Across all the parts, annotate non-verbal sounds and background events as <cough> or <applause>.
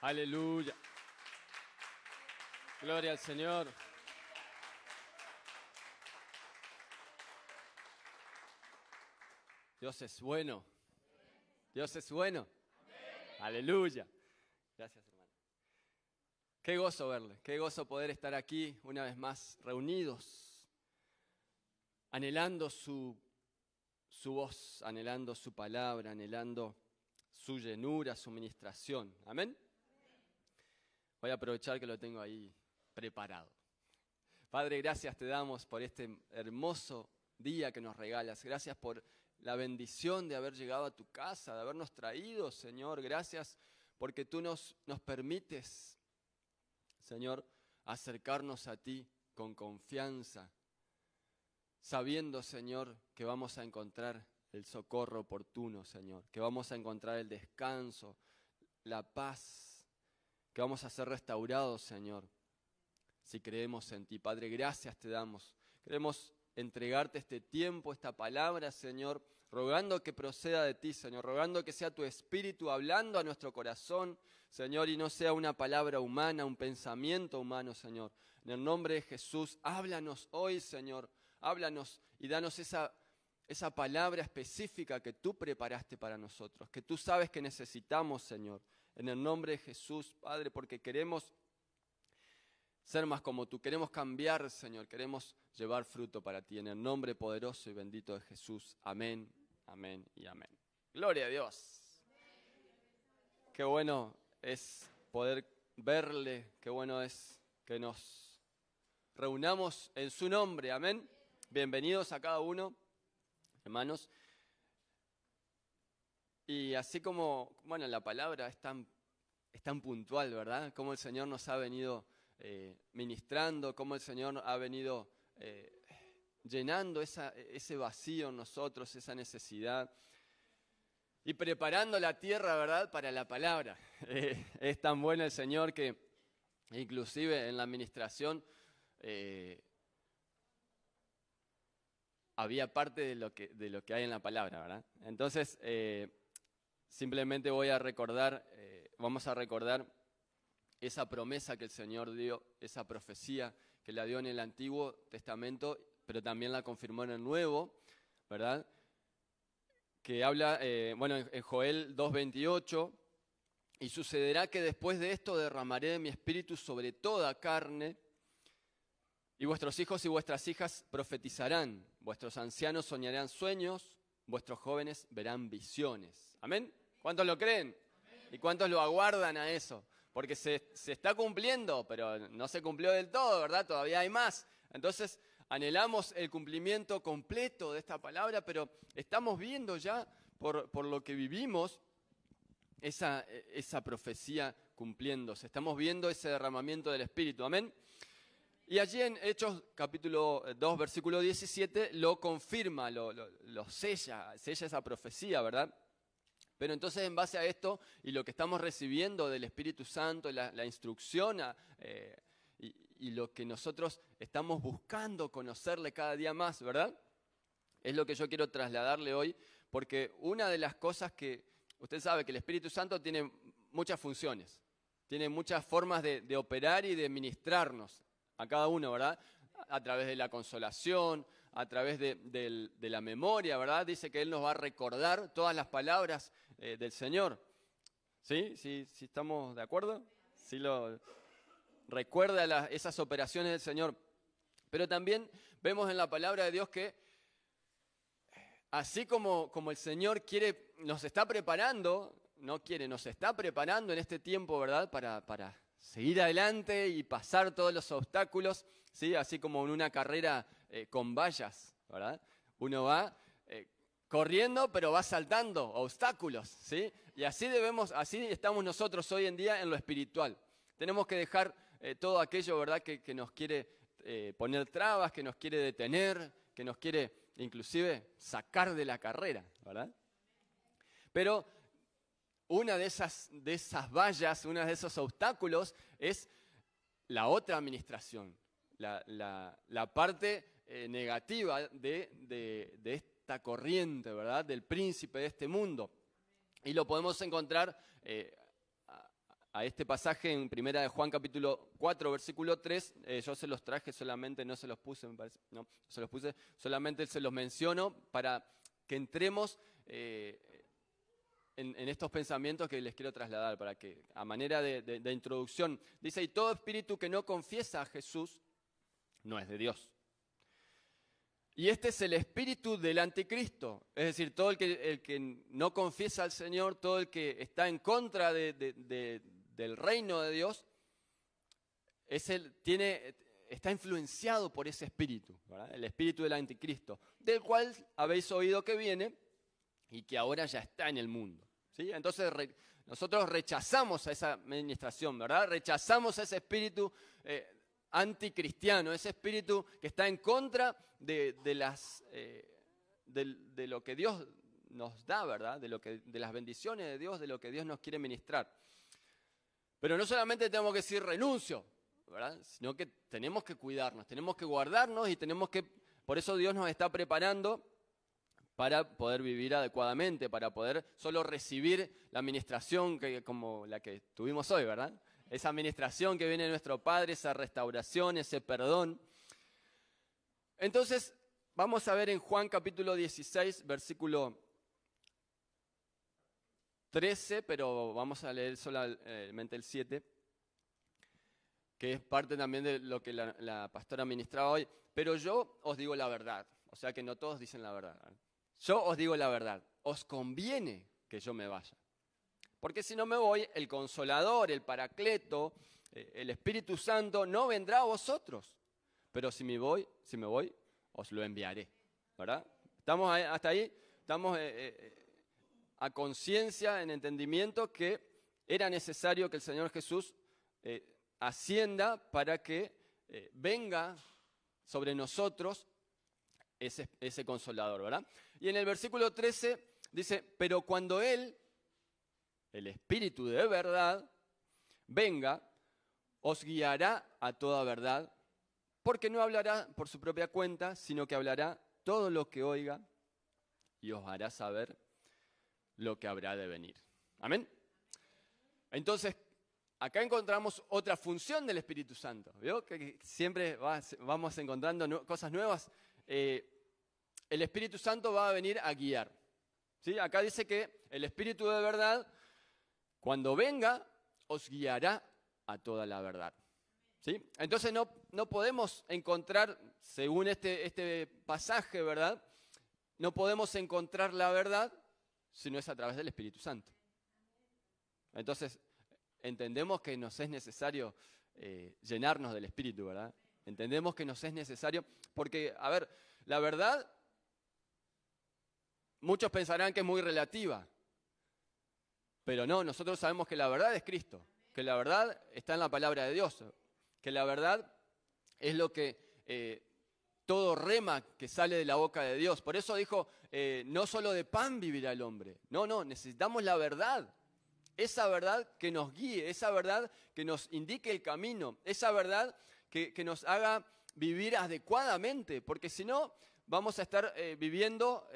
Aleluya. Gloria al Señor. Dios es bueno. Dios es bueno. Aleluya. Gracias, hermano. Qué gozo verle, qué gozo poder estar aquí una vez más reunidos, anhelando su, su voz, anhelando su palabra, anhelando su llenura, su ministración. Amén. Voy a aprovechar que lo tengo ahí preparado. Padre, gracias te damos por este hermoso día que nos regalas. Gracias por la bendición de haber llegado a tu casa, de habernos traído, Señor. Gracias porque tú nos, nos permites, Señor, acercarnos a ti con confianza, sabiendo, Señor, que vamos a encontrar el socorro oportuno, Señor, que vamos a encontrar el descanso, la paz, que vamos a ser restaurados, Señor, si creemos en ti. Padre, gracias te damos. Queremos entregarte este tiempo, esta palabra, Señor, rogando que proceda de ti, Señor, rogando que sea tu espíritu hablando a nuestro corazón, Señor, y no sea una palabra humana, un pensamiento humano, Señor. En el nombre de Jesús, háblanos hoy, Señor, háblanos y danos esa, esa palabra específica que tú preparaste para nosotros, que tú sabes que necesitamos, Señor en el nombre de Jesús, Padre, porque queremos ser más como tú, queremos cambiar, Señor, queremos llevar fruto para ti, en el nombre poderoso y bendito de Jesús. Amén, amén y amén. Gloria a Dios. Qué bueno es poder verle, qué bueno es que nos reunamos en su nombre, amén. Bienvenidos a cada uno, hermanos. Y así como, bueno, la palabra es tan, es tan puntual, ¿verdad? Como el Señor nos ha venido eh, ministrando, cómo el Señor ha venido eh, llenando ese vacío en nosotros, esa necesidad. Y preparando la tierra, ¿verdad?, para la palabra. <laughs> Eh, es tan bueno el Señor que inclusive en la administración había parte de lo, que, de lo que hay en la palabra, ¿verdad? Entonces, Simplemente voy a recordar, eh, vamos a recordar esa promesa que el Señor dio, esa profecía que la dio en el Antiguo Testamento, pero también la confirmó en el Nuevo, ¿verdad? Que habla, eh, bueno, en Joel 2.28, y sucederá que después de esto derramaré de mi espíritu sobre toda carne, y vuestros hijos y vuestras hijas profetizarán, vuestros ancianos soñarán sueños, vuestros jóvenes verán visiones. Amén. ¿Cuántos lo creen? ¿Y cuántos lo aguardan a eso? Porque se, está cumpliendo, pero no se cumplió del todo, ¿verdad? Todavía hay más. Entonces, anhelamos el cumplimiento completo de esta palabra, pero estamos viendo ya por, lo que vivimos esa, esa profecía cumpliéndose. Estamos viendo ese derramamiento del Espíritu. Amén. Y allí en Hechos capítulo 2, eh, versículo 17, lo confirma, lo, sella, sella esa profecía, ¿verdad? Pero entonces en base a esto y lo que estamos recibiendo del Espíritu Santo, la, la instrucción eh, y, lo que nosotros estamos buscando conocerle cada día más, ¿verdad? Es lo que yo quiero trasladarle hoy, porque una de las cosas que usted sabe que el Espíritu Santo tiene muchas funciones, tiene muchas formas de, de operar y de ministrarnos a cada uno, ¿verdad? A través de la consolación, a través de, la memoria, ¿verdad? Dice que Él nos va a recordar todas las palabras eh, del Señor. ¿Sí? ¿Sí? ¿Sí estamos de acuerdo? Sí lo recuerda esas operaciones del Señor. Pero también vemos en la palabra de Dios que así como, como el Señor quiere, nos está preparando, no quiere, nos está preparando en este tiempo, ¿verdad? para seguir adelante y pasar todos los obstáculos, ¿sí? así como en una carrera eh, con vallas, ¿verdad? Uno va eh, corriendo, pero va saltando obstáculos, ¿sí? Y así debemos, así estamos nosotros hoy en día en lo espiritual. Tenemos que dejar eh, todo aquello, ¿verdad?, que, que nos quiere poner trabas, que nos quiere detener, que nos quiere inclusive sacar de la carrera, ¿verdad? Pero una de esas, de esas vallas, uno de esos obstáculos es la otra administración, la, parte eh, negativa de, esta corriente, ¿verdad? Del príncipe de este mundo. Y lo podemos encontrar eh, a, este pasaje en Primera de Juan capítulo 4, versículo 3. Eh, yo se los traje solamente, no se los puse, no, se los puse, solamente se los menciono para que entremos en, estos pensamientos que les quiero trasladar para que, a manera de, introducción, dice, y todo espíritu que no confiesa a Jesús no es de Dios. Y este es el espíritu del anticristo, es decir, todo el que, no confiesa al Señor, todo el que está en contra del reino de Dios, tiene, está influenciado por ese espíritu, el espíritu del anticristo, del cual habéis oído que viene y que ahora ya está en el mundo. Entonces nosotros rechazamos a esa administración, ¿verdad? Rechazamos ese espíritu eh, anticristiano, ese espíritu que está en contra de, eh, de, lo que Dios nos da, ¿verdad? De, lo que, de las bendiciones de Dios, de lo que Dios nos quiere ministrar. Pero no solamente tenemos que decir renuncio, ¿verdad? Sino que tenemos que cuidarnos, tenemos que guardarnos y tenemos que... Por eso Dios nos está preparando para poder vivir adecuadamente, para poder solo recibir la administración que, como la que tuvimos hoy, ¿verdad? Esa administración que viene de nuestro Padre, esa restauración, ese perdón. Entonces, vamos a ver en Juan capítulo 16, versículo 13, pero vamos a leer solamente el 7, que es parte también de lo que la, la pastora ministraba hoy. Pero yo os digo la verdad, o sea que no todos dicen la verdad. Yo os digo la verdad, os conviene que yo me vaya. Porque si no me voy, el consolador, el paracleto, eh, el Espíritu Santo no vendrá a vosotros. Pero si me voy, si me voy, os lo enviaré. ¿Verdad? ¿Estamos hasta ahí? Estamos eh, eh, a conciencia, en entendimiento que era necesario que el Señor Jesús eh, ascienda para que venga sobre nosotros ese consolador, ¿verdad? Y en el versículo 13 dice, pero cuando Él, el Espíritu de verdad, venga, os guiará a toda verdad, porque no hablará por su propia cuenta, sino que hablará todo lo que oiga y os hará saber lo que habrá de venir. Amén. Entonces, acá encontramos otra función del Espíritu Santo. ¿veo? Que siempre vamos encontrando cosas nuevas. Eh, el Espíritu Santo va a venir a guiar. ¿Sí? Acá dice que el Espíritu de verdad, cuando venga, os guiará a toda la verdad. ¿Sí? Entonces no, no podemos encontrar, según este, este pasaje, ¿verdad? No podemos encontrar la verdad si no es a través del Espíritu Santo. Entonces, entendemos que nos es necesario eh, llenarnos del Espíritu, ¿verdad? Entendemos que nos es necesario, porque, a ver, la verdad Muchos pensarán que es muy relativa, pero no, nosotros sabemos que la verdad es Cristo, que la verdad está en la palabra de Dios, que la verdad es lo que eh, todo rema que sale de la boca de Dios. Por eso dijo, eh, no solo de pan vivirá el hombre, no, no, necesitamos la verdad. Esa verdad que nos guíe, esa verdad que nos indique el camino, esa verdad que, nos haga vivir adecuadamente, porque si no, vamos a estar eh, viviendo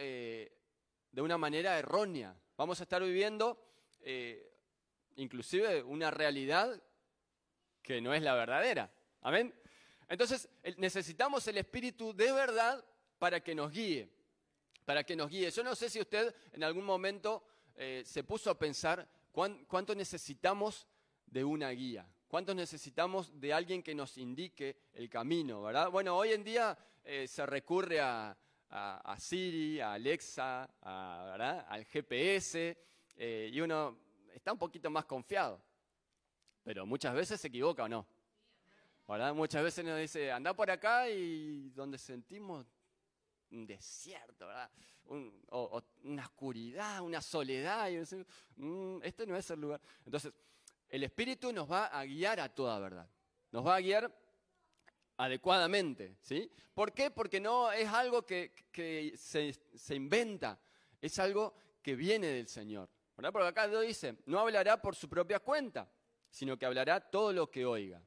de una manera errónea. Vamos a estar viviendo eh, inclusive una realidad que no es la verdadera. Amén. Entonces necesitamos el Espíritu de verdad para que nos guíe, para que nos guíe. Yo no sé si usted en algún momento eh, se puso a pensar cuánto necesitamos de una guía, cuánto necesitamos de alguien que nos indique el camino, ¿verdad? Bueno, hoy en día eh, se recurre a, a, Siri, a Alexa, al GPS, eh, y uno está un poquito más confiado. Pero muchas veces se equivoca o no. ¿Verdad? Muchas veces nos dice, anda por acá y donde sentimos un desierto, ¿verdad? o, una oscuridad, una soledad, y mmm, este no es el lugar. Entonces, el Espíritu nos va a guiar a toda verdad. Nos va a guiar adecuadamente. ¿sí? ¿Por qué? Porque no es algo que, se, inventa, es algo que viene del Señor. ¿verdad? Porque acá Dios dice, no hablará por su propia cuenta, sino que hablará todo lo que oiga,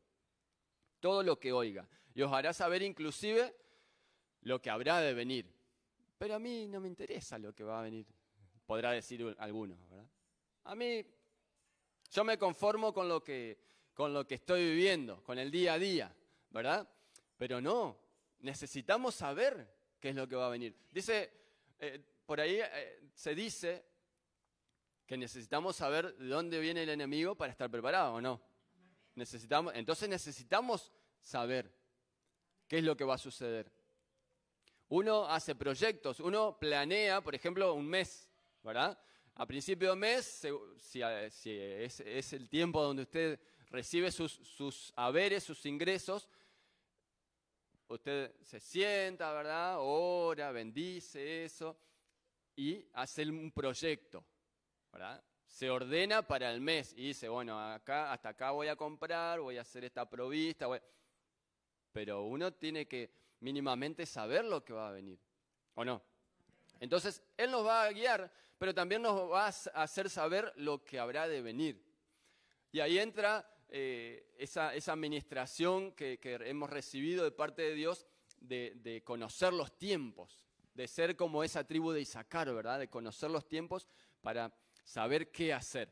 todo lo que oiga. Y os hará saber inclusive lo que habrá de venir. Pero a mí no me interesa lo que va a venir, podrá decir alguno. ¿verdad? A mí, yo me conformo con lo que, con lo que estoy viviendo, con el día a día, ¿verdad? Pero no, necesitamos saber qué es lo que va a venir. Dice, eh, por ahí eh, se dice que necesitamos saber de dónde viene el enemigo para estar preparado, ¿o no? Necesitamos, entonces necesitamos saber qué es lo que va a suceder. Uno hace proyectos, uno planea, por ejemplo, un mes, ¿verdad? A principio de mes, si, eh, es, el tiempo donde usted recibe sus haberes, sus ingresos, usted se sienta, ¿verdad? Ora, bendice eso y hace un proyecto, ¿verdad? Se ordena para el mes y dice, bueno, acá, hasta acá voy a comprar, voy a hacer esta provista, pero uno tiene que mínimamente saber lo que va a venir, ¿o no? Entonces, Él nos va a guiar, pero también nos va a hacer saber lo que habrá de venir. Y ahí entra eh, esa, administración que, hemos recibido de parte de Dios de, conocer los tiempos, de ser como esa tribu de Isaacar, ¿verdad? De conocer los tiempos para saber qué hacer.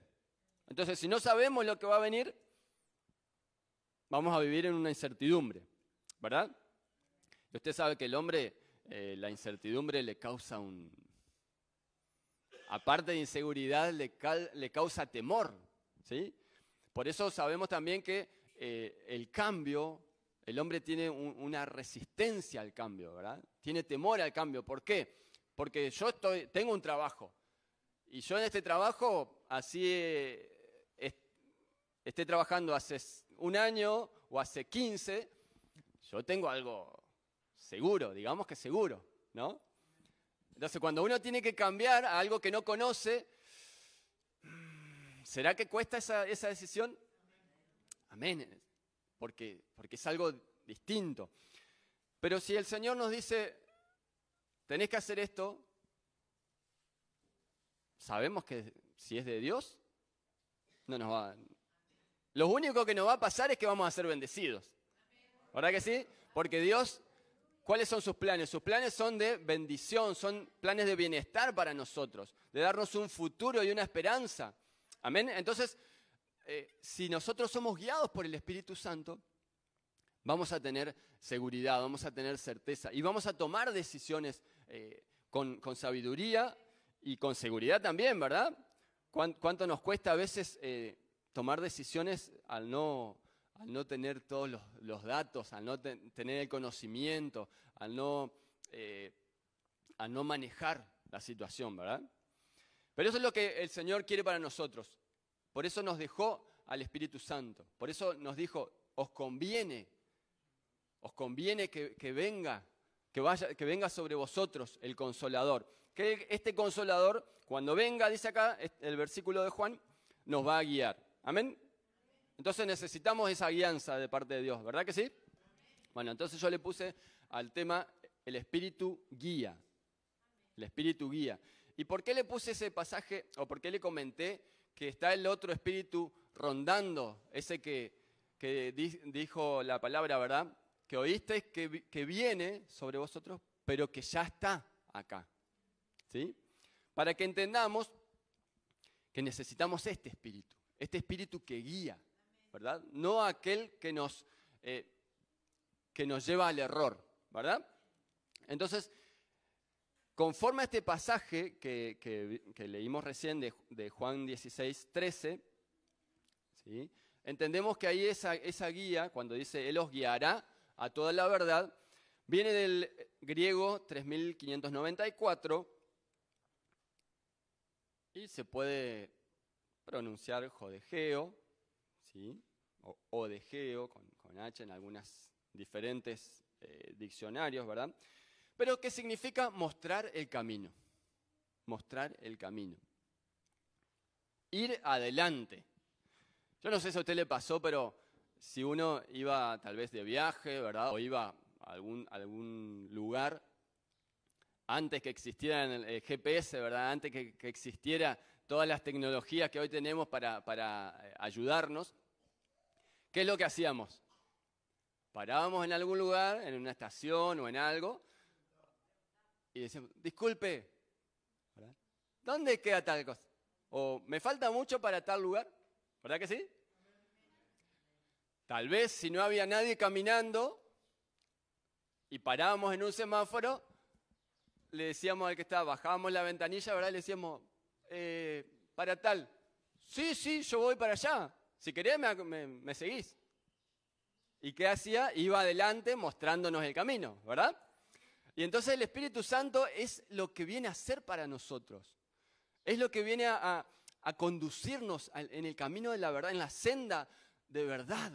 Entonces, si no sabemos lo que va a venir, vamos a vivir en una incertidumbre, ¿verdad? Y usted sabe que el hombre, eh, la incertidumbre le causa un... Aparte de inseguridad, le, le causa temor, ¿sí? Por eso sabemos también que eh, el cambio, el hombre tiene una resistencia al cambio, ¿verdad? Tiene temor al cambio. ¿Por qué? Porque yo estoy, tengo un trabajo y yo en este trabajo así eh, esté trabajando hace un año o hace 15, yo tengo algo seguro, digamos que seguro, ¿no? Entonces, cuando uno tiene que cambiar a algo que no conoce, ¿Será que cuesta esa, decisión? Amén, porque, porque es algo distinto. Pero si el Señor nos dice, tenés que hacer esto, sabemos que si es de Dios, no nos va. Lo único que nos va a pasar es que vamos a ser bendecidos. ¿Verdad que sí? Porque Dios, ¿cuáles son sus planes? Sus planes son de bendición, son planes de bienestar para nosotros, de darnos un futuro y una esperanza. Amén. Entonces, eh, si nosotros somos guiados por el Espíritu Santo, vamos a tener seguridad, vamos a tener certeza y vamos a tomar decisiones eh, con, sabiduría y con seguridad también, ¿verdad? ¿Cuánto nos cuesta a veces eh, tomar decisiones al no, al no tener todos los, datos, al no tener el conocimiento, al no, al no manejar la situación, ¿verdad? Pero eso es lo que el Señor quiere para nosotros. Por eso nos dejó al Espíritu Santo. Por eso nos dijo, os conviene, os conviene que, venga, que, vaya, que venga sobre vosotros el consolador. Que este consolador, cuando venga, dice acá el versículo de Juan, nos va a guiar. Amén. Entonces necesitamos esa guianza de parte de Dios, ¿verdad que sí? Bueno, entonces yo le puse al tema el espíritu guía. El espíritu guía. ¿Y por qué le puse ese pasaje o por qué le comenté que está el otro espíritu rondando, ese que, dijo la palabra, ¿verdad? Que oíste que, viene sobre vosotros, pero que ya está acá. ¿Sí? Para que entendamos que necesitamos este espíritu, este espíritu que guía, ¿verdad? No aquel que nos, eh, que nos lleva al error, ¿verdad? Entonces, Conforme a este pasaje que, leímos recién de, Juan 16, 13, entendemos que ahí esa, guía, cuando dice Él os guiará a toda la verdad, viene del griego 3594 y se puede pronunciar jodegeo, o odegeo con, H en algunos diferentes eh, diccionarios, ¿verdad? pero qué significa mostrar el camino. Mostrar el camino. Ir adelante. Yo no sé si a usted le pasó, pero si uno iba tal vez de viaje, ¿verdad? O iba a algún, lugar, antes que existiera el eh, GPS, ¿verdad? Antes que, existiera todas las tecnologías que hoy tenemos para eh, ayudarnos, ¿qué es lo que hacíamos? Parábamos en algún lugar, en una estación o en algo, y decimos, disculpe, ¿dónde queda tal cosa? O me falta mucho para tal lugar, ¿verdad que sí? Tal vez si no había nadie caminando y parábamos en un semáforo, le decíamos al que estaba, bajábamos la ventanilla, ¿verdad? le decíamos, eh, para tal, sí, sí, yo voy para allá, si querés me, me seguís. ¿Y qué hacía? Iba adelante mostrándonos el camino, ¿verdad? Y entonces el Espíritu Santo es lo que viene a ser para nosotros. Es lo que viene a, conducirnos en el camino de la verdad, en la senda de verdad.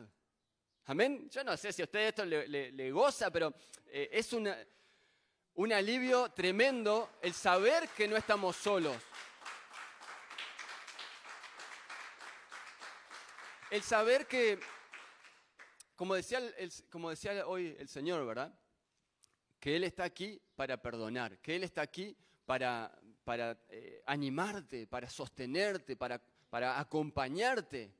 Amén. Yo no sé si a usted esto le, goza, pero eh, es un alivio tremendo el saber que no estamos solos. El saber que, como decía, como decía hoy el Señor, ¿verdad? que Él está aquí para perdonar, que Él está aquí para, para eh, animarte, para sostenerte, para, para acompañarte.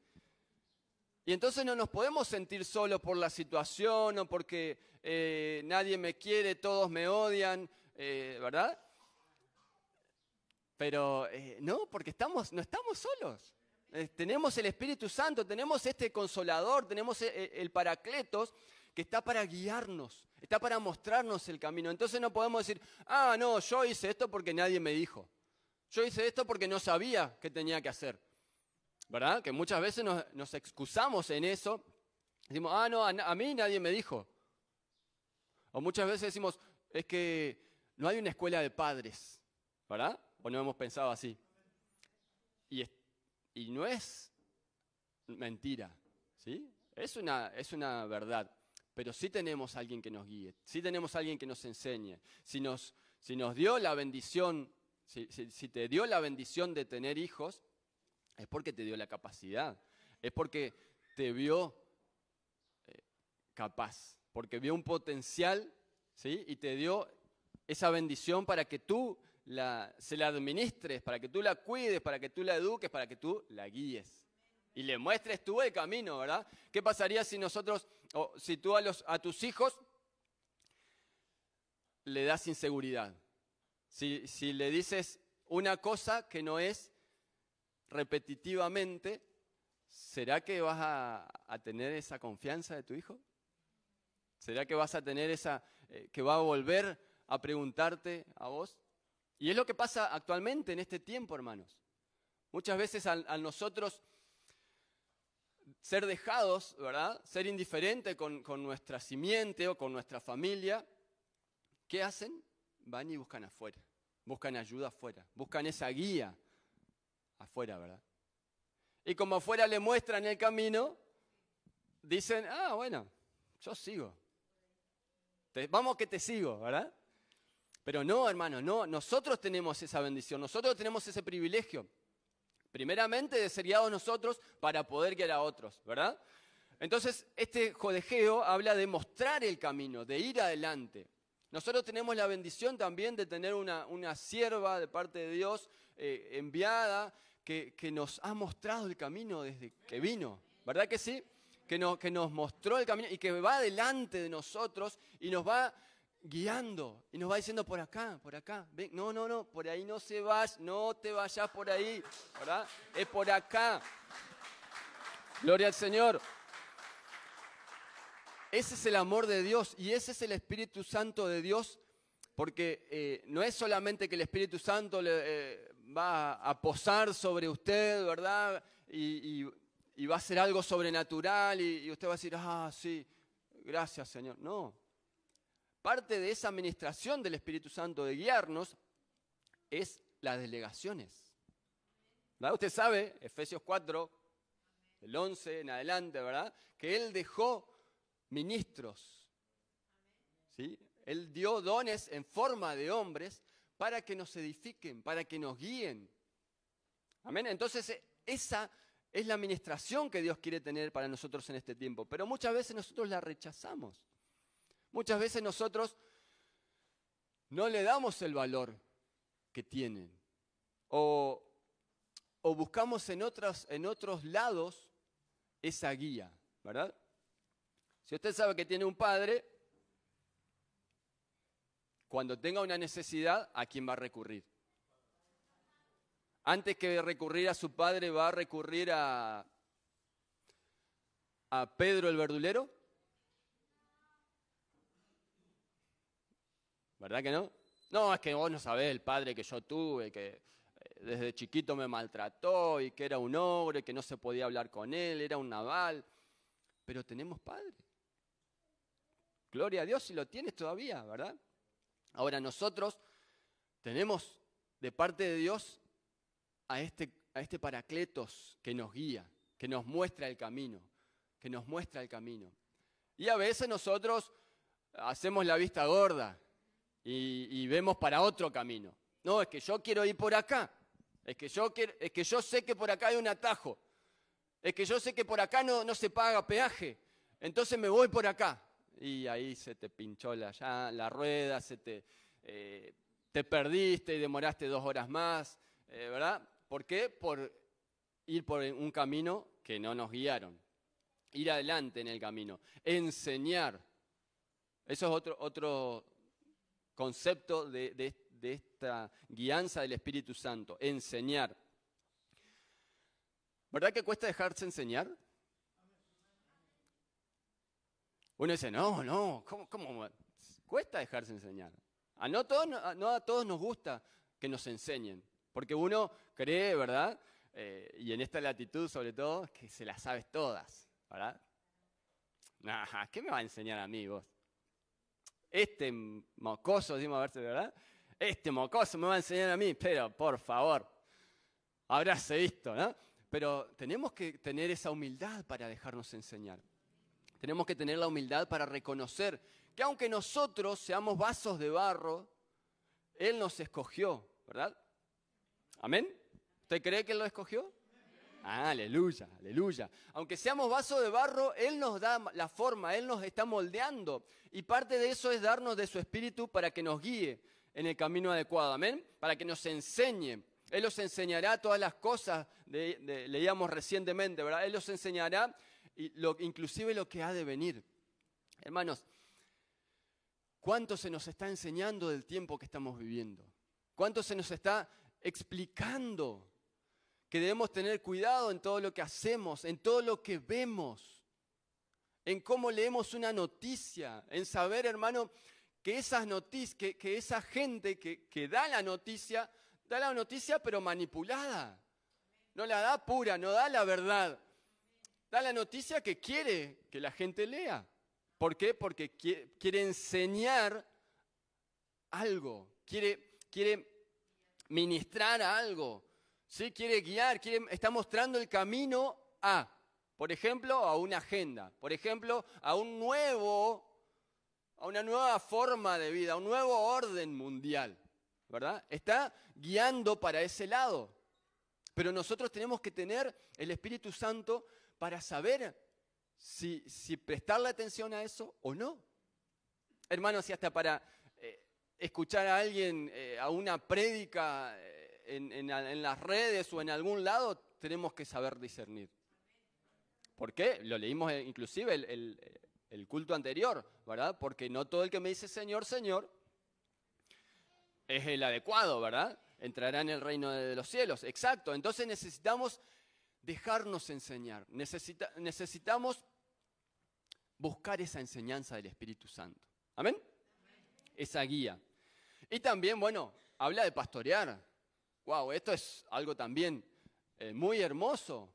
Y entonces no nos podemos sentir solos por la situación o porque eh, nadie me quiere, todos me odian, eh, ¿verdad? Pero no, porque estamos, no estamos solos. tenemos el Espíritu Santo, tenemos este consolador, tenemos el, el Paracletos que está para guiarnos, está para mostrarnos el camino. Entonces no podemos decir, ah, no, yo hice esto porque nadie me dijo. Yo hice esto porque no sabía qué tenía que hacer. ¿Verdad? Que muchas veces nos, excusamos en eso. Decimos, ah, no, a, mí nadie me dijo. O muchas veces decimos, es que no hay una escuela de padres. ¿Verdad? O no hemos pensado así. Y, y no es mentira. ¿Sí? Es una, es una verdad pero sí tenemos alguien que nos guíe, sí tenemos alguien que nos enseñe. Si nos, si nos dio la bendición, si, te dio la bendición de tener hijos, es porque te dio la capacidad, es porque te vio eh, capaz, porque vio un potencial ¿sí? y te dio esa bendición para que tú la, se la administres, para que tú la cuides, para que tú la eduques, para que tú la guíes. Y le muestres tú el camino, ¿verdad? ¿Qué pasaría si nosotros si tú a, tus hijos le das inseguridad, si, le dices una cosa que no es repetitivamente, ¿será que vas a, tener esa confianza de tu hijo? ¿Será que vas a tener esa, eh, que va a volver a preguntarte a vos? Y es lo que pasa actualmente en este tiempo, hermanos. Muchas veces a nosotros ser dejados, ¿verdad? Ser indiferente con, nuestra simiente o con nuestra familia. ¿Qué hacen? Van y buscan afuera, buscan ayuda afuera, buscan esa guía afuera, ¿verdad? Y como afuera le muestran el camino, dicen, ah, bueno, yo sigo. vamos que te sigo, ¿verdad? Pero no, hermano, no, nosotros tenemos esa bendición, nosotros tenemos ese privilegio. Primeramente guiados nosotros para poder guiar a otros, ¿verdad? Entonces, este jodejeo habla de mostrar el camino, de ir adelante. Nosotros tenemos la bendición también de tener una, una sierva de parte de Dios eh, enviada que, que, nos ha mostrado el camino desde que vino, ¿verdad que sí? Que, que nos mostró el camino y que va adelante de nosotros y nos va guiando y nos va diciendo por acá, por acá. no, no, no, por ahí no se vas, no te vayas por ahí, ¿verdad? Es por acá. Gloria al Señor. Ese es el amor de Dios y ese es el Espíritu Santo de Dios, porque eh, no es solamente que el Espíritu Santo le, eh, va a posar sobre usted, ¿verdad? Y, va a ser algo sobrenatural y usted va a decir, ah, sí, gracias Señor. No, Parte de esa administración del Espíritu Santo de guiarnos es las delegaciones. ¿Verdad? Usted sabe, Efesios 4, el 11 en adelante, ¿verdad? Que Él dejó ministros. ¿sí? Él dio dones en forma de hombres para que nos edifiquen, para que nos guíen. Amén. Entonces, eh, esa es la administración que Dios quiere tener para nosotros en este tiempo. Pero muchas veces nosotros la rechazamos. Muchas veces nosotros no le damos el valor que tienen. O, buscamos en, otras, en otros lados esa guía, ¿verdad? Si usted sabe que tiene un padre, cuando tenga una necesidad, ¿a quién va a recurrir? Antes que recurrir a su padre, ¿va a recurrir a, a Pedro el verdulero? ¿Verdad que no? No, es que vos no sabés el padre que yo tuve, que eh, desde chiquito me maltrató y que era un ogre, que no se podía hablar con él, era un naval. Pero tenemos padre. Gloria a Dios si lo tienes todavía, ¿verdad? Ahora nosotros tenemos de parte de Dios a este, a este paracletos que nos guía, que nos muestra el camino, que nos muestra el camino. Y a veces nosotros hacemos la vista gorda, y, vemos para otro camino. No, es que yo quiero ir por acá. Es que yo, es que yo sé que por acá hay un atajo. Es que yo sé que por acá no, no se paga peaje. Entonces me voy por acá. Y ahí se te pinchó la, la rueda, se te, eh, te perdiste y demoraste dos horas más. Eh, ¿Verdad? ¿Por qué? Por ir por un camino que no nos guiaron. Ir adelante en el camino. Enseñar. Eso es otro, otro concepto de, esta guianza del Espíritu Santo, enseñar. ¿Verdad que cuesta dejarse enseñar? Uno dice, no, no, ¿cómo? Cuesta dejarse enseñar. A no, todos, no a todos nos gusta que nos enseñen, porque uno cree, ¿verdad? Eh, y en esta latitud sobre todo, que se las sabes todas, ¿verdad? ¿qué me va a enseñar a mí vos? Este mocoso, decimos a ver verdad, este mocoso me va a enseñar a mí, pero por favor, habráse visto, ¿no? Pero tenemos que tener esa humildad para dejarnos enseñar. Tenemos que tener la humildad para reconocer que aunque nosotros seamos vasos de barro, Él nos escogió, ¿verdad? Amén. ¿Usted cree que Él lo escogió? Ah, aleluya, aleluya. Aunque seamos vasos de barro, Él nos da la forma, Él nos está moldeando. Y parte de eso es darnos de su espíritu para que nos guíe en el camino adecuado, amén. Para que nos enseñe. Él os enseñará todas las cosas, de, leíamos recientemente, ¿verdad? Él os enseñará inclusive lo que ha de venir. Hermanos, ¿cuánto se nos está enseñando del tiempo que estamos viviendo? ¿Cuánto se nos está explicando que debemos tener cuidado en todo lo que hacemos, en todo lo que vemos, en cómo leemos una noticia, en saber, hermano, que esas que, que, esa gente que, da la noticia, da la noticia pero manipulada. No la da pura, no da la verdad. Da la noticia que quiere que la gente lea. ¿Por qué? Porque quiere enseñar algo, quiere, quiere ministrar algo, ¿sí? quiere guiar, está mostrando el camino a, por ejemplo, a una agenda, por ejemplo, a un nuevo, a una nueva forma de vida, a un nuevo orden mundial, ¿verdad? Está guiando para ese lado. Pero nosotros tenemos que tener el Espíritu Santo para saber si, si prestarle atención a eso o no. Hermanos, y hasta para eh, escuchar a alguien, eh, a una prédica, eh, en, las redes o en algún lado, tenemos que saber discernir. ¿Por qué? Lo leímos eh, inclusive el, el, culto anterior, ¿verdad? Porque no todo el que me dice Señor, Señor es el adecuado, ¿verdad? Entrará en el reino de los cielos. Exacto. Entonces necesitamos dejarnos enseñar. Necesita, necesitamos buscar esa enseñanza del Espíritu Santo. ¿Amén? Esa guía. Y también, bueno, habla de pastorear wow, esto es algo también eh, muy hermoso,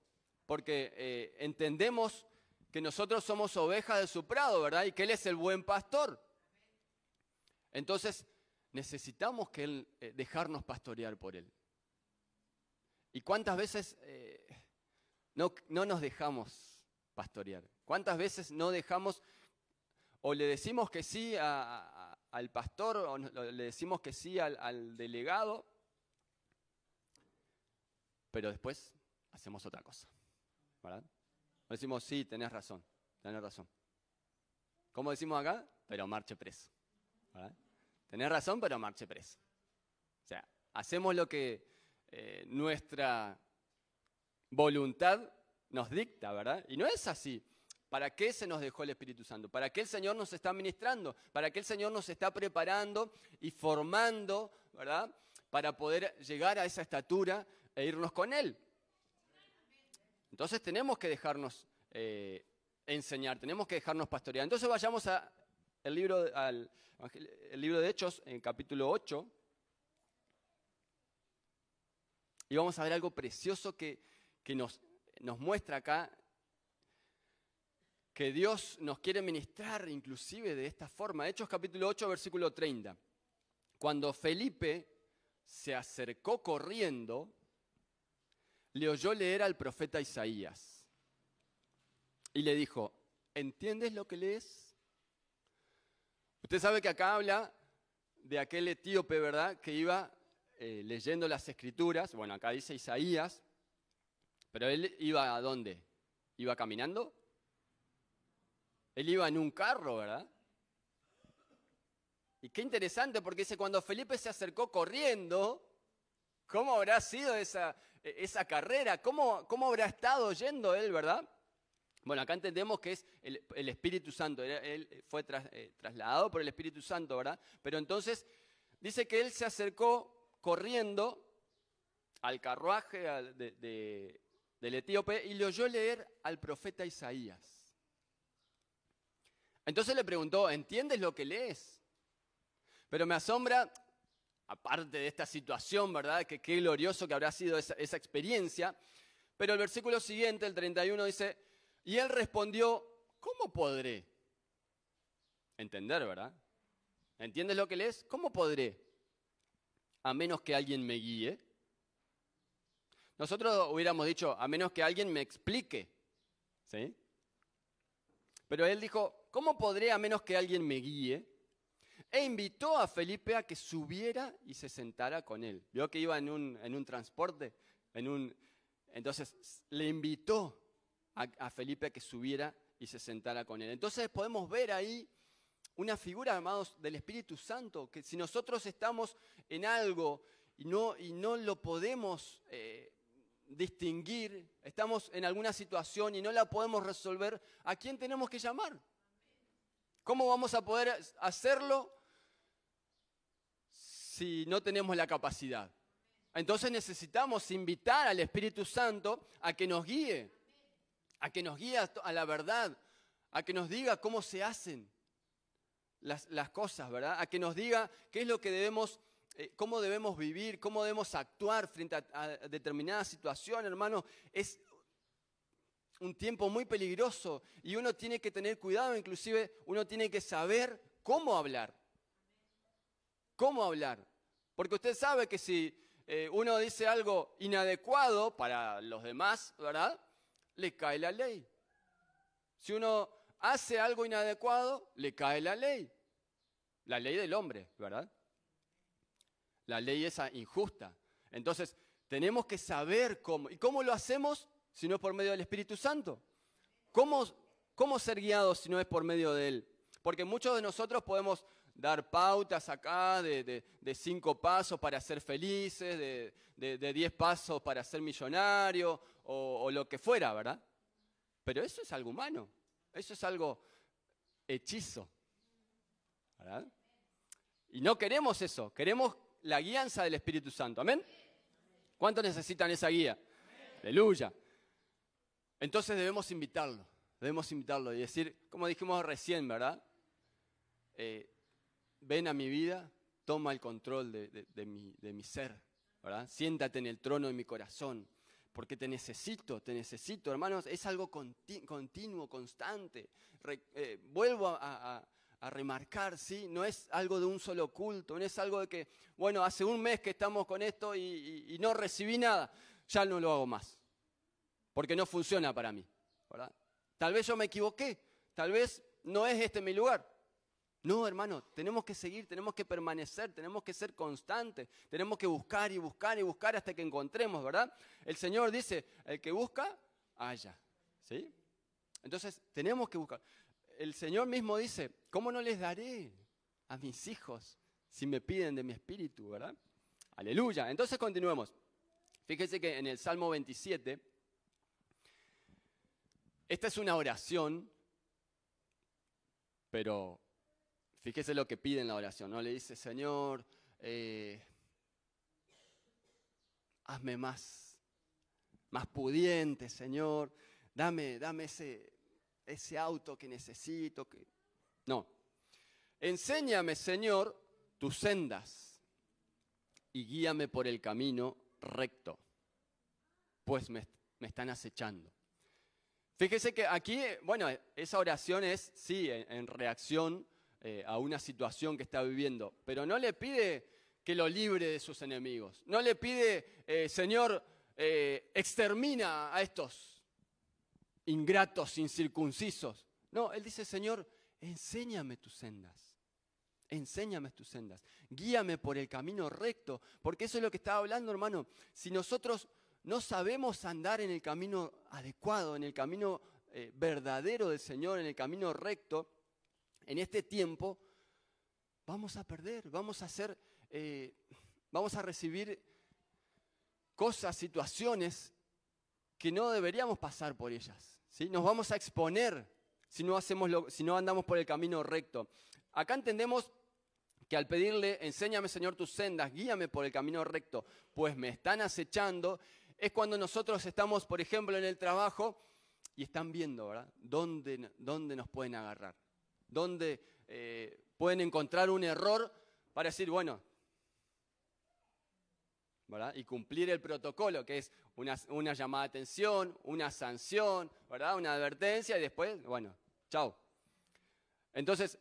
porque eh, entendemos que nosotros somos ovejas de su prado, ¿verdad? Y que Él es el buen pastor. Entonces, necesitamos que Él eh, dejarnos pastorear por Él. ¿Y cuántas veces no, no nos dejamos pastorear? ¿Cuántas veces no dejamos o le decimos que sí al pastor o le decimos que sí al delegado pero después hacemos otra cosa. ¿Verdad? decimos, sí, tenés razón, tenés razón. ¿Cómo decimos acá? Pero marche preso. ¿verdad? Tenés razón, pero marche preso. O sea, hacemos lo que eh, nuestra voluntad nos dicta, ¿verdad? Y no es así. ¿Para qué se nos dejó el Espíritu Santo? ¿Para qué el Señor nos está ministrando? ¿Para qué el Señor nos está preparando y formando, ¿verdad? Para poder llegar a esa estatura e irnos con Él. Entonces tenemos que dejarnos eh, enseñar, tenemos que dejarnos pastorear. Entonces vayamos a el libro, al el libro de Hechos, en capítulo 8, y vamos a ver algo precioso que, que nos, nos muestra acá que Dios nos quiere ministrar inclusive de esta forma. Hechos capítulo 8, versículo 30. Cuando Felipe se acercó corriendo, le oyó leer al profeta Isaías y le dijo, ¿entiendes lo que lees? Usted sabe que acá habla de aquel etíope, ¿verdad? Que iba eh, leyendo las escrituras, bueno, acá dice Isaías, pero él iba a dónde? ¿Iba caminando? Él iba en un carro, ¿verdad? Y qué interesante, porque dice, cuando Felipe se acercó corriendo, ¿cómo habrá sido esa, e, esa carrera, ¿cómo, cómo habrá estado yendo él, verdad? Bueno, acá entendemos que es el, Espíritu Santo, él fue eh, trasladado por el Espíritu Santo, ¿verdad? Pero entonces dice que él se acercó corriendo al carruaje del etíope y le oyó leer al profeta Isaías. Entonces le preguntó, ¿entiendes lo que lees? Pero me asombra aparte de esta situación, ¿verdad? Que qué glorioso que habrá sido esa, experiencia. Pero el versículo siguiente, el 31, dice, y él respondió, ¿cómo podré? Entender, ¿verdad? ¿Entiendes lo que lees? ¿Cómo podré? A menos que alguien me guíe. Nosotros hubiéramos dicho, a menos que alguien me explique. ¿Sí? Pero él dijo, ¿cómo podré a menos que alguien me guíe? e invitó a Felipe a que subiera y se sentara con él. Vio que iba en un, transporte, en un... Entonces le invitó a, Felipe a que subiera y se sentara con él. Entonces podemos ver ahí una figura, amados, del Espíritu Santo, que si nosotros estamos en algo y no, y no lo podemos eh, distinguir, estamos en alguna situación y no la podemos resolver, ¿a quién tenemos que llamar? ¿Cómo vamos a poder hacerlo si no tenemos la capacidad. Entonces necesitamos invitar al Espíritu Santo a que nos guíe, a que nos guíe a la verdad, a que nos diga cómo se hacen las, cosas, ¿verdad? A que nos diga qué es lo que debemos, eh, cómo debemos vivir, cómo debemos actuar frente a, a determinada situación, hermano. Es un tiempo muy peligroso y uno tiene que tener cuidado, inclusive uno tiene que saber cómo hablar cómo hablar. Porque usted sabe que si eh, uno dice algo inadecuado para los demás, ¿verdad? Le cae la ley. Si uno hace algo inadecuado, le cae la ley. La ley del hombre, ¿verdad? La ley es injusta. Entonces, tenemos que saber cómo. ¿Y cómo lo hacemos si no es por medio del Espíritu Santo? ¿Cómo, cómo ser guiados si no es por medio de Él? Porque muchos de nosotros podemos dar pautas acá de, cinco pasos para ser felices, de, diez pasos para ser millonario o, lo que fuera, ¿verdad? Pero eso es algo humano, eso es algo hechizo, ¿verdad? Y no queremos eso, queremos la guianza del Espíritu Santo, ¿amén? ¿Cuántos necesitan esa guía? Aleluya. Entonces debemos invitarlo, debemos invitarlo y decir, como dijimos recién, ¿verdad? Eh, ven a mi vida, toma el control de, mi, ser, ¿verdad? Siéntate en el trono de mi corazón, porque te necesito, te necesito, hermanos, es algo continuo, constante. Eh, vuelvo a, remarcar, ¿sí? No es algo de un solo culto, no es algo de que, bueno, hace un mes que estamos con esto y, no recibí nada, ya no lo hago más, porque no funciona para mí, ¿verdad? Tal vez yo me equivoqué, tal vez no es este mi lugar, no, hermano, tenemos que seguir, tenemos que permanecer, tenemos que ser constantes, tenemos que buscar y buscar y buscar hasta que encontremos, ¿verdad? El Señor dice, el que busca, haya. ¿sí? Entonces, tenemos que buscar. El Señor mismo dice, ¿cómo no les daré a mis hijos si me piden de mi espíritu, ¿verdad? Aleluya. Entonces, continuemos. Fíjense que en el Salmo 27, esta es una oración, pero Fíjese lo que pide en la oración, ¿no? Le dice, Señor, eh, hazme más, más pudiente, Señor, dame, dame ese, ese auto que necesito. No, enséñame, Señor, tus sendas y guíame por el camino recto, pues me, están acechando. Fíjese que aquí, bueno, esa oración es, sí, en, en reacción eh, a una situación que está viviendo, pero no le pide que lo libre de sus enemigos, no le pide, eh, Señor, eh, extermina a estos ingratos, incircuncisos. No, Él dice, Señor, enséñame tus sendas, enséñame tus sendas, guíame por el camino recto, porque eso es lo que estaba hablando, hermano. Si nosotros no sabemos andar en el camino adecuado, en el camino verdadero del Señor, en el camino recto, en este tiempo vamos a perder, vamos a hacer, eh, vamos a recibir cosas, situaciones que no deberíamos pasar por ellas. Nos vamos a exponer si no, hacemos lo, si no andamos por el camino recto. Acá entendemos que al pedirle, enséñame Señor tus sendas, guíame por el camino recto, pues me están acechando, es cuando nosotros estamos, por ejemplo, en el trabajo y están viendo, ¿verdad? ¿Dónde, dónde nos pueden agarrar? donde eh, pueden encontrar un error para decir, bueno, Y cumplir el protocolo, que es una, llamada de atención, una sanción, ¿verdad? Una advertencia y después, bueno, chao. Entonces,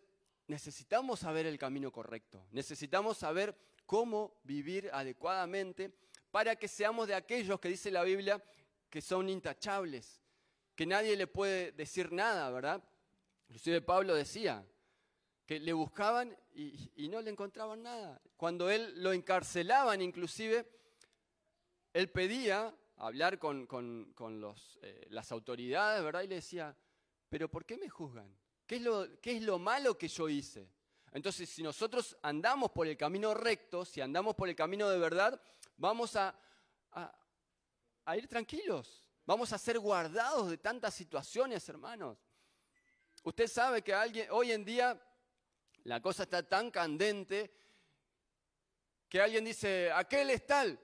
necesitamos saber el camino correcto, necesitamos saber cómo vivir adecuadamente para que seamos de aquellos que dice la Biblia que son intachables, que nadie le puede decir nada, ¿verdad? Inclusive Pablo decía que le buscaban y, no le encontraban nada. Cuando él lo encarcelaban inclusive, él pedía hablar con, eh, las autoridades, ¿verdad? Y le decía, pero ¿por qué me juzgan? ¿Qué es, lo, malo que yo hice? Entonces, si nosotros andamos por el camino recto, si andamos por el camino de verdad, vamos a ir tranquilos, vamos a ser guardados de tantas situaciones, hermanos. Usted sabe que alguien, hoy en día la cosa está tan candente que alguien dice, aquel es tal.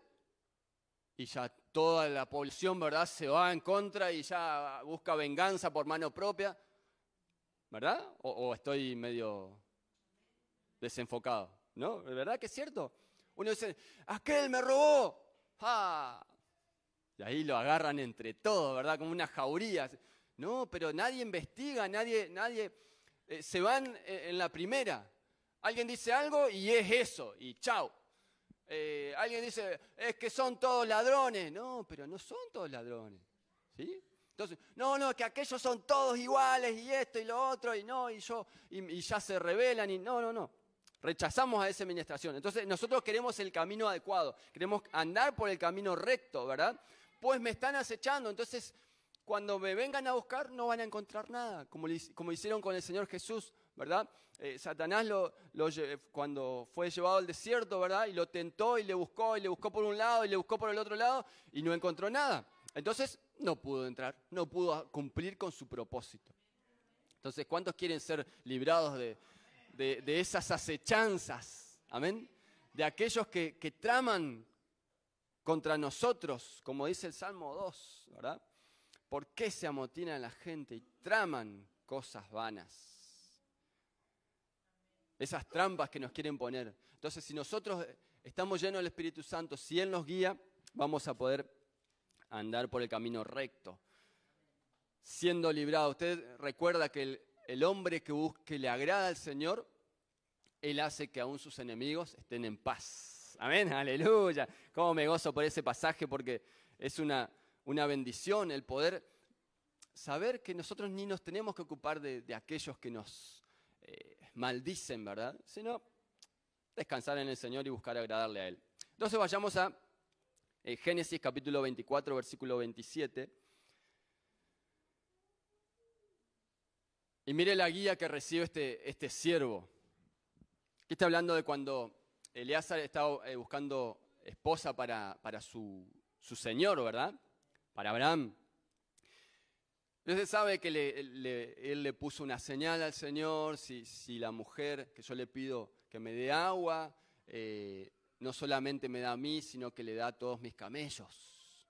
Y ya toda la población, ¿verdad?, se va en contra y ya busca venganza por mano propia. ¿Verdad? O, estoy medio desenfocado. ¿No? ¿Verdad que es cierto? Uno dice, aquel me robó. Y ahí lo agarran entre todos, ¿verdad? Como una jauría. No, pero nadie investiga, nadie, nadie, eh, se van eh, en la primera. Alguien dice algo y es eso, y chao. Eh, alguien dice, es que son todos ladrones. No, pero no son todos ladrones. ¿Sí? Entonces, no, no, que aquellos son todos iguales y esto y lo otro y no, y yo, y, y ya se rebelan y no, no, no. Rechazamos a esa administración. Entonces, nosotros queremos el camino adecuado, queremos andar por el camino recto, ¿verdad? Pues me están acechando, entonces cuando me vengan a buscar no van a encontrar nada, como, hicieron con el Señor Jesús, ¿verdad? Eh, Satanás cuando fue llevado al desierto, ¿verdad? Y lo tentó y le buscó y le buscó por un lado y le buscó por el otro lado y no encontró nada. Entonces no pudo entrar, no pudo cumplir con su propósito. Entonces, ¿cuántos quieren ser librados de, esas acechanzas? Amén. De aquellos que traman contra nosotros, como dice el Salmo 2, ¿verdad? ¿Por qué se amotina la gente y traman cosas vanas? Esas trampas que nos quieren poner. Entonces, si nosotros estamos llenos del Espíritu Santo, si Él nos guía, vamos a poder andar por el camino recto, siendo librado. Usted recuerda que el, hombre que, busque, que le agrada al Señor, Él hace que aún sus enemigos estén en paz. Amén, aleluya. Cómo me gozo por ese pasaje porque es una, una bendición el poder saber que nosotros ni nos tenemos que ocupar de, aquellos que nos eh, maldicen, ¿verdad? Sino descansar en el Señor y buscar agradarle a Él. Entonces vayamos a eh, Génesis capítulo 24, versículo 27. Y mire la guía que recibe este, este siervo. Aquí está hablando de cuando Eleazar estaba eh, buscando esposa para, para su, su señor, ¿verdad? para Abraham. Usted sabe que él le puso una señal al Señor, si, la mujer que yo le pido que me dé agua, eh, no solamente me da a mí, sino que le da a todos mis camellos.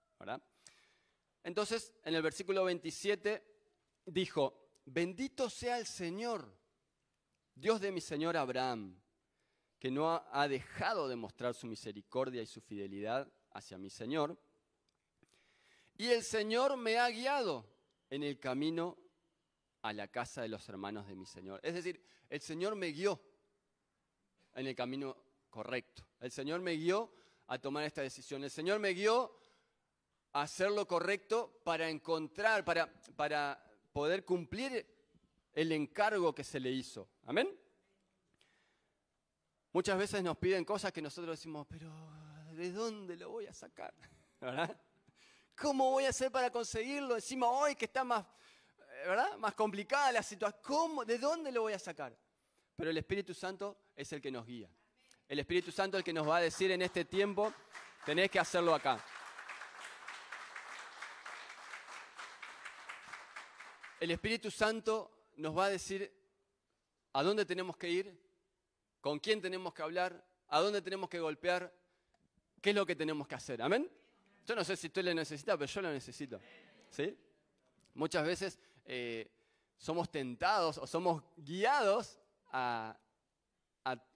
Entonces, en el versículo 27 dijo, bendito sea el Señor, Dios de mi Señor Abraham, que no ha dejado de mostrar su misericordia y su fidelidad hacia mi Señor y el Señor me ha guiado en el camino a la casa de los hermanos de mi Señor. Es decir, el Señor me guió en el camino correcto. El Señor me guió a tomar esta decisión. El Señor me guió a hacer lo correcto para encontrar, para, para poder cumplir el encargo que se le hizo. Amén. Muchas veces nos piden cosas que nosotros decimos, pero ¿de dónde lo voy a sacar? <laughs> ¿Verdad? ¿Cómo voy a hacer para conseguirlo? Encima hoy que está más, eh, ¿verdad? Más complicada la situación. ¿Cómo? ¿De dónde lo voy a sacar? Pero el Espíritu Santo es el que nos guía. El Espíritu Santo es el que nos va a decir en este tiempo, tenés que hacerlo acá. El Espíritu Santo nos va a decir a dónde tenemos que ir, con quién tenemos que hablar, a dónde tenemos que golpear, qué es lo que tenemos que hacer. Amén. Yo no sé si tú le necesitas, pero yo lo necesito. ¿Sí? Muchas veces eh, somos tentados o somos guiados a,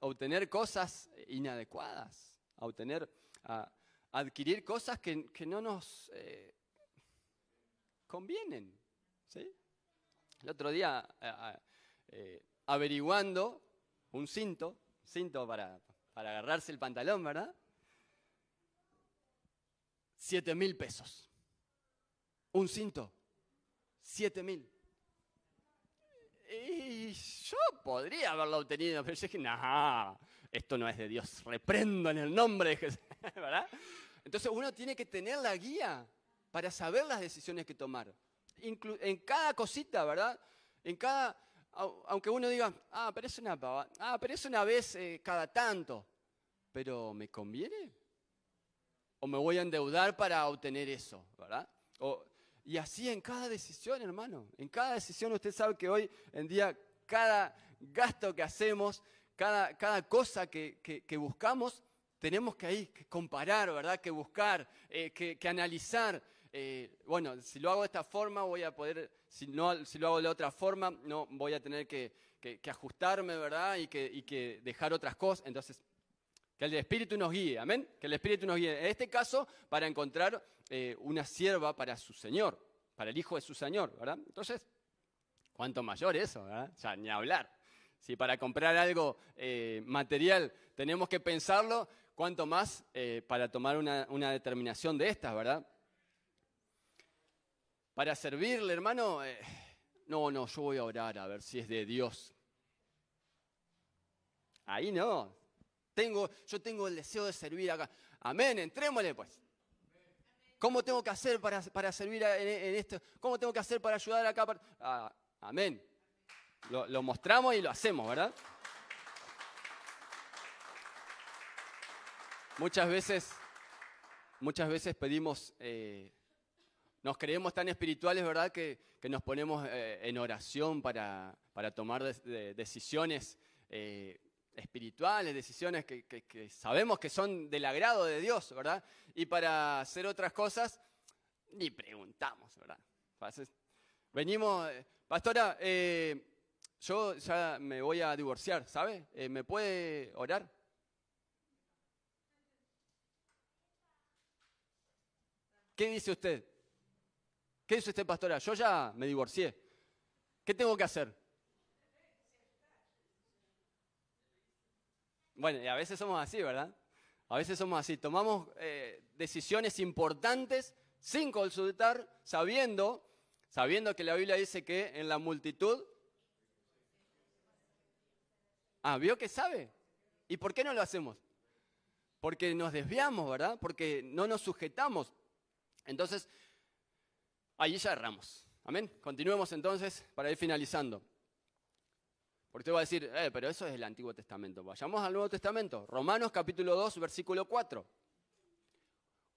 obtener cosas inadecuadas, a obtener, a adquirir cosas que, no nos eh, convienen. El otro día, eh, averiguando un cinto, cinto para, para agarrarse el pantalón, ¿verdad? 7 mil pesos. Un cinto, 7 mil. Y yo podría haberlo obtenido, pero yo dije, no, esto no es de Dios, reprendo en el nombre de Jesús, <laughs> Entonces uno tiene que tener la guía para saber las decisiones que tomar. en cada cosita, ¿verdad? En cada, aunque uno diga, ah, pero es una, ah, pero una vez eh, cada tanto, pero ¿me conviene? o me voy a endeudar para obtener eso, ¿verdad? O, y así en cada decisión, hermano, en cada decisión usted sabe que hoy en día cada gasto que hacemos, cada, cada cosa que, buscamos, tenemos que ahí comparar, ¿verdad? Que buscar, eh, que, que, analizar. Eh, bueno, si lo hago de esta forma voy a poder, si, no, si lo hago de otra forma, no voy a tener que, ajustarme, ¿verdad? Y que, y que dejar otras cosas. Entonces, que el Espíritu nos guíe, amén. Que el Espíritu nos guíe. En este caso, para encontrar eh, una sierva para su Señor, para el Hijo de su Señor, ¿verdad? Entonces, ¿cuánto mayor eso, verdad? O sea, ni hablar. Si para comprar algo eh, material tenemos que pensarlo, ¿cuánto más eh, para tomar una, determinación de estas, ¿verdad? Para servirle, hermano, no, no, yo voy a orar a ver si es de Dios. Ahí no, tengo, yo tengo el deseo de servir acá. Amén, entrémosle pues. ¿Cómo tengo que hacer para, para servir en, esto? ¿Cómo tengo que hacer para ayudar acá? Ah, amén. Lo, mostramos y lo hacemos, ¿verdad? Muchas veces, muchas veces pedimos, eh, nos creemos tan espirituales, ¿verdad? Que, nos ponemos eh, en oración para, para tomar decisiones. Eh, espirituales, decisiones que, sabemos que son del agrado de Dios, ¿verdad? Y para hacer otras cosas, ni preguntamos, ¿verdad? Venimos, eh, pastora, eh, yo ya me voy a divorciar, ¿sabe? Eh, ¿Me puede orar? ¿Qué dice usted? ¿Qué dice usted, pastora? Yo ya me divorcié. ¿Qué tengo que hacer? Bueno, y a veces somos así, ¿verdad? A veces somos así. Tomamos eh, decisiones importantes sin consultar, sabiendo, sabiendo que la Biblia dice que en la multitud... Ah, vio que sabe. ¿Y por qué no lo hacemos? Porque nos desviamos, ¿verdad? Porque no nos sujetamos. Entonces, ahí ya erramos. Amén. Continuemos entonces para ir finalizando. Porque usted va a decir, eh, pero eso es el Antiguo Testamento. Vayamos al Nuevo Testamento. Romanos capítulo 2, versículo 4.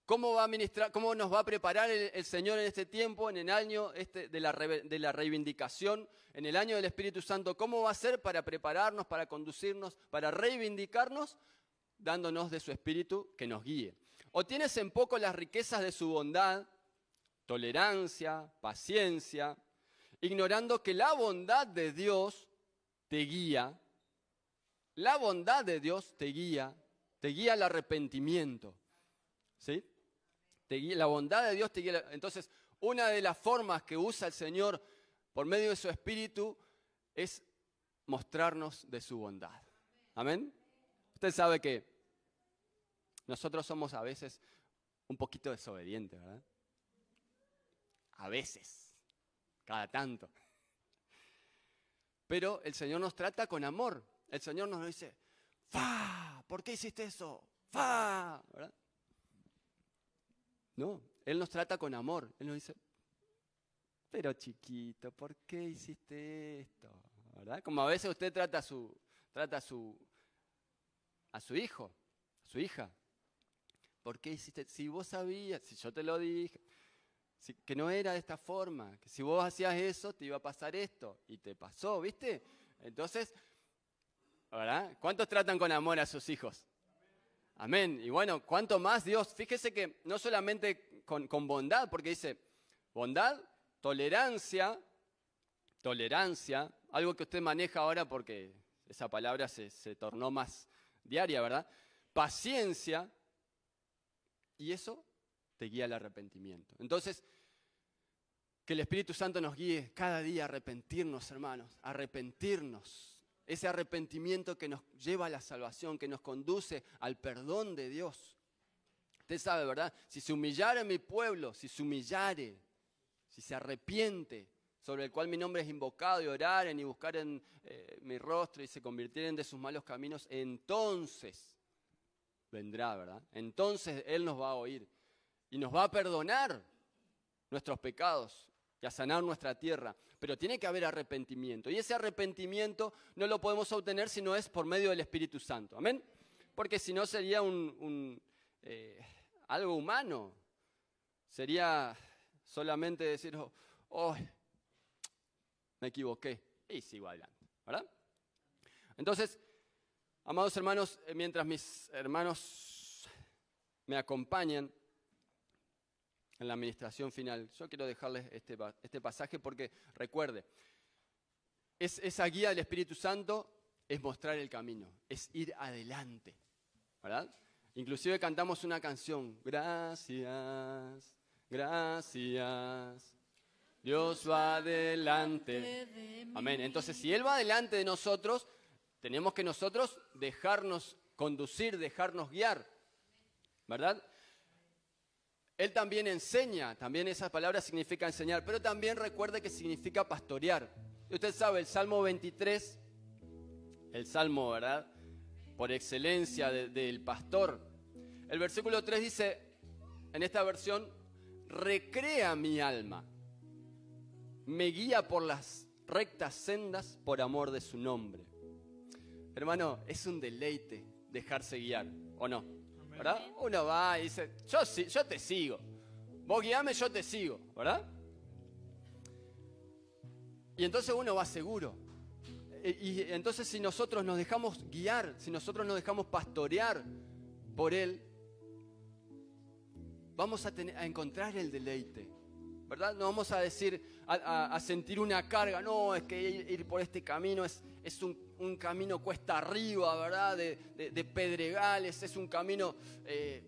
¿Cómo, va a ministrar, cómo nos va a preparar el, Señor en este tiempo, en el año este de la reivindicación, en el año del Espíritu Santo? ¿Cómo va a ser para prepararnos, para conducirnos, para reivindicarnos, dándonos de su Espíritu que nos guíe? ¿O tienes en poco las riquezas de su bondad, tolerancia, paciencia, ignorando que la bondad de Dios te guía, la bondad de Dios te guía, te guía al arrepentimiento. ¿Sí? Te guía, la bondad de Dios te guía. Entonces, una de las formas que usa el Señor por medio de su Espíritu es mostrarnos de su bondad. Amén. Usted sabe que nosotros somos a veces un poquito desobedientes, ¿verdad? A veces, cada tanto. Pero el Señor nos trata con amor. El Señor nos dice, ¡Fa! ¿Por qué hiciste eso? ¡Fa! ¿Verdad? No, Él nos trata con amor. Él nos dice, pero chiquito, ¿por qué hiciste esto? ¿Verdad? Como a veces usted trata a su, trata a su, a su hijo, a su hija. ¿Por qué hiciste? Si vos sabías, si yo te lo dije que no era de esta forma, que si vos hacías eso te iba a pasar esto y te pasó, ¿viste? Entonces, ¿verdad? ¿Cuántos tratan con amor a sus hijos? Amén. Y bueno, ¿cuánto más Dios? Fíjese que no solamente con, bondad, porque dice bondad, tolerancia, tolerancia, algo que usted maneja ahora porque esa palabra se, se tornó más diaria, ¿verdad? Paciencia, y eso te guía al arrepentimiento. Entonces, que el Espíritu Santo nos guíe cada día a arrepentirnos, hermanos, a arrepentirnos. Ese arrepentimiento que nos lleva a la salvación, que nos conduce al perdón de Dios. Usted sabe, ¿verdad? Si se humillare mi pueblo, si se humillare, si se arrepiente, sobre el cual mi nombre es invocado, y oraren y buscaren eh, mi rostro y se convirtieren de sus malos caminos, entonces vendrá, ¿verdad? Entonces Él nos va a oír y nos va a perdonar nuestros pecados y a sanar nuestra tierra. Pero tiene que haber arrepentimiento. Y ese arrepentimiento no lo podemos obtener si no es por medio del Espíritu Santo. Amén. Porque si no sería un, eh, algo humano. Sería solamente decir, oh, oh, me equivoqué y sigo adelante. ¿Verdad? Entonces, amados hermanos, eh, mientras mis hermanos me acompañan, en la administración final. Yo quiero dejarles este, este pasaje porque recuerde, es, esa guía del Espíritu Santo es mostrar el camino, es ir adelante, ¿verdad? Inclusive cantamos una canción, gracias, gracias, Dios va adelante. Amén. Entonces, si Él va adelante de nosotros, tenemos que nosotros dejarnos conducir, dejarnos guiar. ¿Verdad? Él también enseña, también esas palabras significa enseñar, pero también recuerde que significa pastorear. Usted sabe, el Salmo 23, el Salmo, ¿verdad? Por excelencia del pastor. El versículo 3 dice, en esta versión, recrea mi alma, me guía por las rectas sendas por amor de su nombre. Hermano, es un deleite dejarse guiar, ¿o no? ¿verdad? Uno va y dice, yo, te sigo. Vos guíame, yo te sigo, ¿verdad? Y entonces uno va seguro. E, y, entonces si nosotros nos dejamos guiar, si nosotros nos dejamos pastorear por Él, vamos a, encontrar el deleite. ¿Verdad? No vamos a decir, a, sentir una carga, no, es que ir, por este camino es, es un un camino cuesta arriba, ¿verdad? De, pedregales, es un camino eh,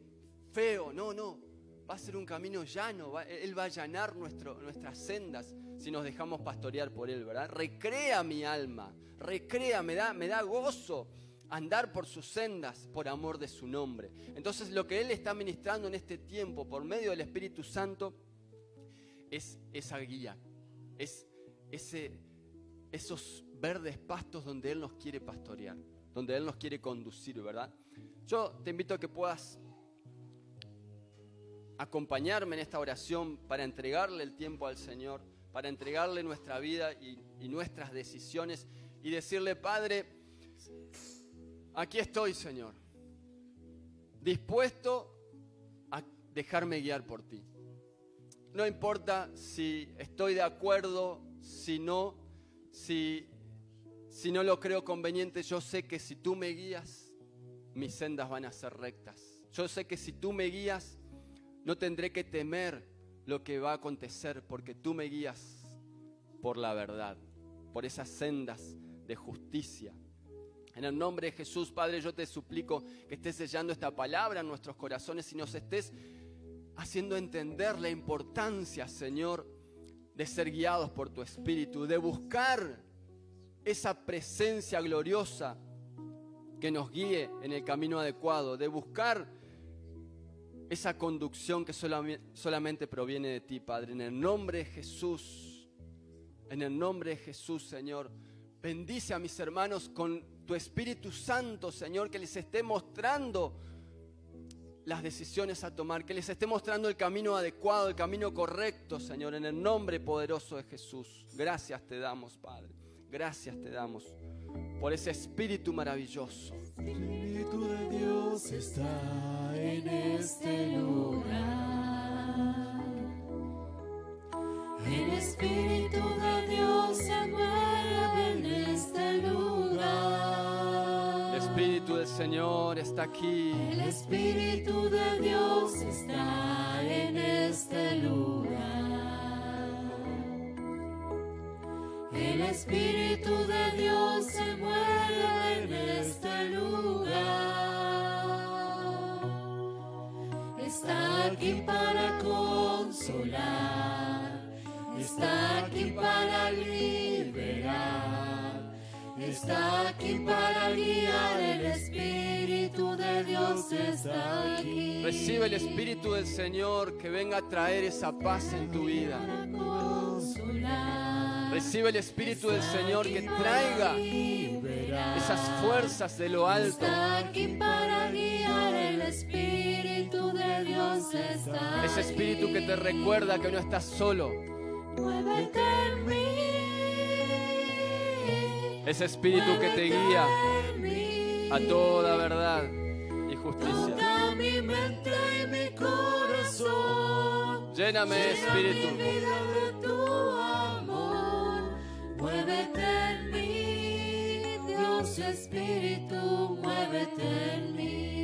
feo, no, no. Va a ser un camino llano, Él va a allanar nuestras sendas si nos dejamos pastorear por Él, ¿verdad? Recrea mi alma, recrea, me da, me da gozo andar por sus sendas por amor de su nombre. Entonces lo que Él está ministrando en este tiempo por medio del Espíritu Santo es esa guía, es ese, esos verdes pastos donde Él nos quiere pastorear, donde Él nos quiere conducir, ¿verdad? Yo te invito a que puedas acompañarme en esta oración para entregarle el tiempo al Señor, para entregarle nuestra vida y, y nuestras decisiones y decirle, Padre, aquí estoy, Señor, dispuesto a dejarme guiar por ti. No importa si estoy de acuerdo, si no, si si no lo creo conveniente, yo sé que si tú me guías, mis sendas van a ser rectas. Yo sé que si tú me guías, no tendré que temer lo que va a acontecer, porque tú me guías por la verdad, por esas sendas de justicia. En el nombre de Jesús, Padre, yo te suplico que estés sellando esta palabra en nuestros corazones y nos estés haciendo entender la importancia, Señor, de ser guiados por tu Espíritu, de buscar esa presencia gloriosa que nos guíe en el camino adecuado, de buscar esa conducción que solamente proviene de ti, Padre. En el nombre de Jesús, en el nombre de Jesús, Señor, bendice a mis hermanos con tu Espíritu Santo, Señor, que les esté mostrando las decisiones a tomar, que les esté mostrando el camino adecuado, el camino correcto, Señor, en el nombre poderoso de Jesús. Gracias te damos, Padre. Gracias te damos por ese espíritu maravilloso. El espíritu de Dios está en este lugar. El espíritu de Dios se mueve en este lugar. El espíritu del Señor está aquí. El espíritu de Dios está en este lugar. Espíritu de Dios se mueve en este lugar. Está aquí para consolar, está aquí para liberar, está aquí para guiar. El Espíritu de Dios está aquí. Recibe el Espíritu del Señor que venga a traer esa paz en tu vida. Recibe el Espíritu del Señor que traiga esas fuerzas de lo alto. Espíritu de Ese Espíritu que te recuerda que no estás solo. Ese Espíritu que te guía a toda verdad y justicia. Lléname, Espíritu. Muévete en mí, Dios Espíritu, muévete en mí.